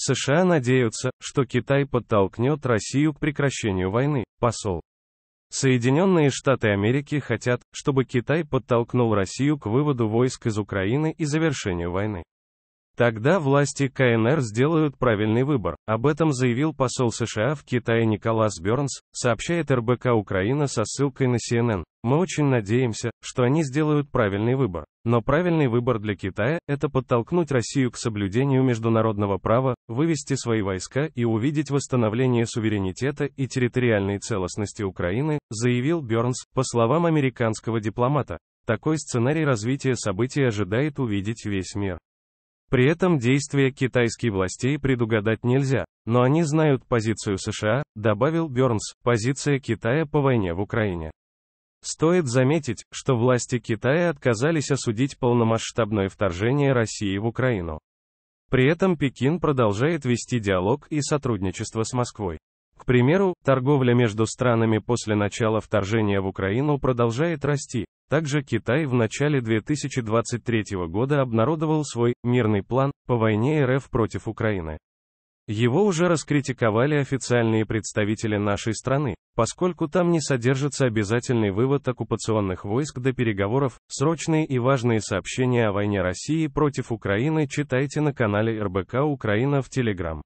США надеются, что Китай подтолкнет Россию к прекращению войны, посол. Соединенные Штаты Америки хотят, чтобы Китай подтолкнул Россию к выводу войск из Украины и завершению войны. Тогда власти КНР сделают правильный выбор. Об этом заявил посол США в Китае Николас Бернс, сообщает РБК Украина со ссылкой на CNN. Мы очень надеемся, что они сделают правильный выбор. Но правильный выбор для Китая – это подтолкнуть Россию к соблюдению международного права, вывести свои войска и увидеть восстановление суверенитета и территориальной целостности Украины, заявил Бернс, по словам американского дипломата. Такой сценарий развития событий ожидает увидеть весь мир. При этом действия китайских властей предугадать нельзя, но они знают позицию США, добавил Бернс, позиция Китая по войне в Украине. Стоит заметить, что власти Китая отказались осудить полномасштабное вторжение России в Украину. При этом Пекин продолжает вести диалог и сотрудничество с Москвой. К примеру, торговля между странами после начала вторжения в Украину продолжает расти. Также Китай в начале 2023 года обнародовал свой «мирный план» по войне РФ против Украины. Его уже раскритиковали официальные представители нашей страны, поскольку там не содержится обязательный вывод оккупационных войск до переговоров, срочные и важные сообщения о войне России против Украины читайте на канале РБК Украина в Телеграм.